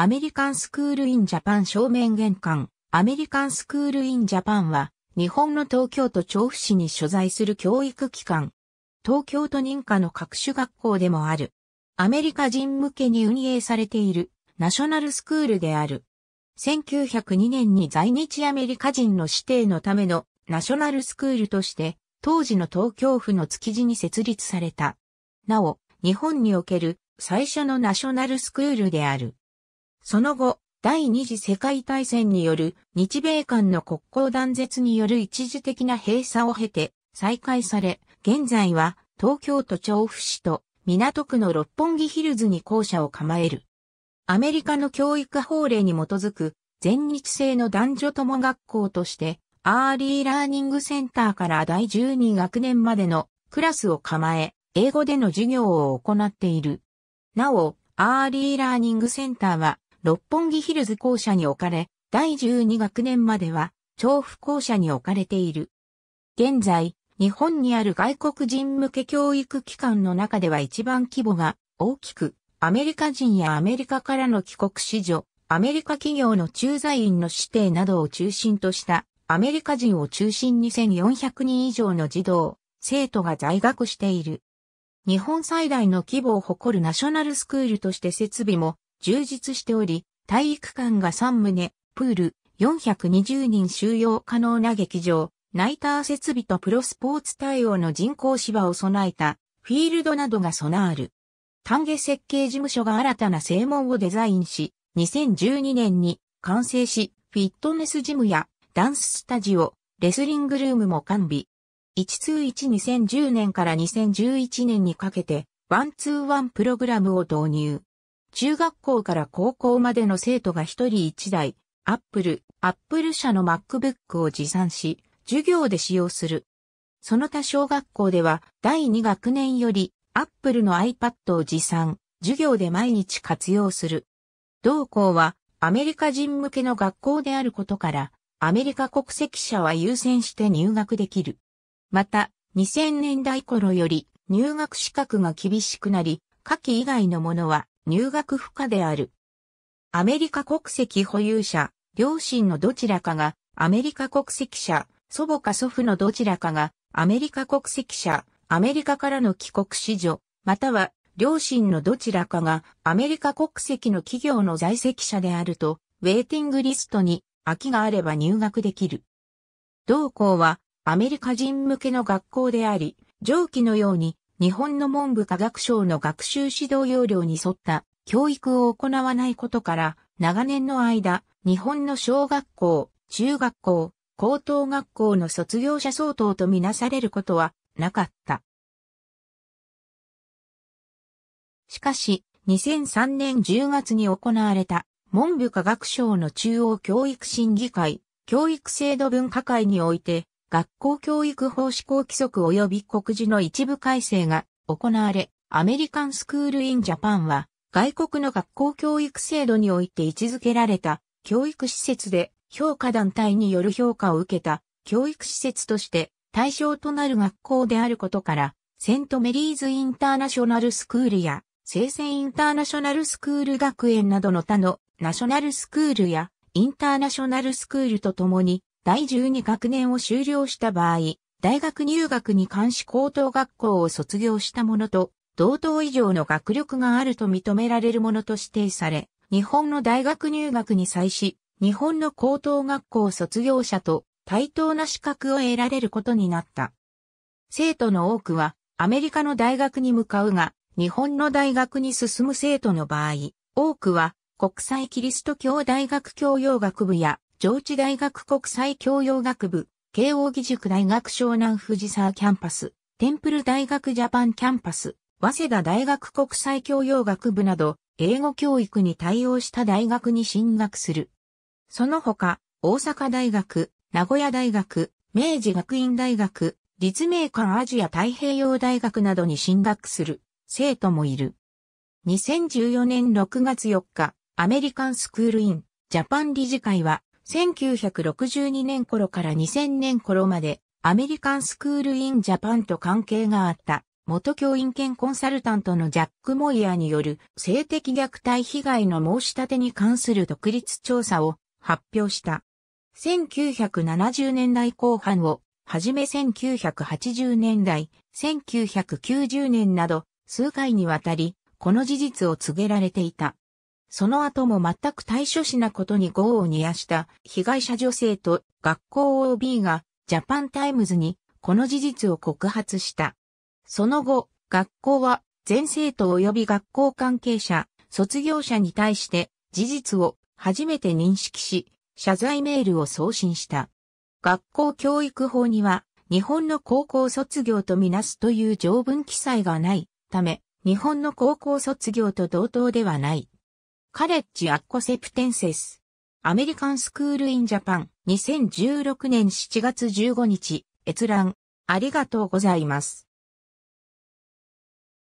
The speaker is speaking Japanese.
アメリカンスクールインジャパン正面玄関。アメリカンスクールインジャパンは、日本の東京都調布市に所在する教育機関。東京都認可の各種学校でもある。アメリカ人向けに運営されているナショナルスクールである。1902年に在日アメリカ人の指定のためのナショナルスクールとして、当時の東京府の築地に設立された。なお、日本における最初のナショナルスクールである。その後、第二次世界大戦による日米間の国交断絶による一時的な閉鎖を経て再開され、現在は東京都調布市と港区の六本木ヒルズに校舎を構える。アメリカの教育法令に基づく全日制の男女友学校としてアーリーラーニングセンターから第12学年までのクラスを構え、英語での授業を行っている。なお、アーリーラーニングセンターは六本木ヒルズ校舎に置かれ、第12学年までは、調布校舎に置かれている。現在、日本にある外国人向け教育機関の中では一番規模が大きく、アメリカ人やアメリカからの帰国子女、アメリカ企業の駐在員の指定などを中心としたアメリカ人を中心に1400人以上の児童、生徒が在学している。日本最大の規模を誇るナショナルスクールとして設備も充実しており、体育館が3棟、プール、420人収容可能な劇場、ナイター設備とプロスポーツ対応の人工芝を備えたフィールドなどが備わる。丹下設計事務所が新たな正門をデザインし、2012年に完成し、フィットネスジムやダンススタジオ、レスリングルームも完備。1212010年から2011年にかけて、ワンツーワンプログラムを導入。中学校から高校までの生徒が一人一台、アップル、アップル社の MacBook を持参し、授業で使用する。その他小学校では、第2学年より、アップルの iPad を持参、授業で毎日活用する。同校は、アメリカ人向けの学校であることから、アメリカ国籍者は優先して入学できる。また、2000年代頃より入学資格が厳しくなり、夏季以外のものは入学不可である。アメリカ国籍保有者、両親のどちらかがアメリカ国籍者、祖母か祖父のどちらかがアメリカ国籍者、アメリカからの帰国子女、または両親のどちらかがアメリカ国籍の企業の在籍者であると、ウェイティングリストに空きがあれば入学できる。同校はアメリカ人向けの学校であり、上記のように日本の文部科学省の学習指導要領に沿った教育を行わないことから、長年の間、日本の小学校、中学校、高等学校の卒業者相当とみなされることはなかった。しかし、2003年10月に行われた文部科学省の中央教育審議会、教育制度分科会において、学校教育法施行規則及び告示の一部改正が行われ、アメリカンスクールインジャパンは、外国の学校教育制度において位置づけられた教育施設で評価団体による評価を受けた教育施設として対象となる学校であることから、セントメリーズインターナショナルスクールや、聖戦インターナショナルスクール学園などの他のナショナルスクールやインターナショナルスクールとともに第12学年を修了した場合、大学入学に関し高等学校を卒業した者と、同等以上の学力があると認められるものと指定され、日本の大学入学に際し、日本の高等学校卒業者と対等な資格を得られることになった。生徒の多くはアメリカの大学に向かうが、日本の大学に進む生徒の場合、多くは国際キリスト教大学教養学部や上智大学国際教養学部、慶応義塾大学湘南藤沢キャンパス、テンプル大学ジャパンキャンパス、早稲田大学国際教養学部など、英語教育に対応した大学に進学する。その他、大阪大学、名古屋大学、明治学院大学、立命館アジア太平洋大学などに進学する生徒もいる。2014年6月4日、アメリカンスクールイン、ジャパン理事会は、1962年頃から2000年頃までアメリカンスクールインジャパンと関係があった元教員兼コンサルタントのジャック・モイヤーによる性的虐待被害の申し立てに関する独立調査を発表した。1970年代後半をはじめ1980年代、1990年など数回にわたりこの事実を告げられていた。その後も全く対処しなことに業を煮やした被害者女性と学校 OB がジャパンタイムズにこの事実を告発した。その後、学校は全生徒及び学校関係者、卒業者に対して事実を初めて認識し、謝罪メールを送信した。学校教育法には日本の高校卒業とみなすという条文記載がないため、日本の高校卒業と同等ではない。カレッジ・アッコセプテンセス。アメリカンスクール・イン・ジャパン。2016年7月15日。閲覧。ありがとうございます。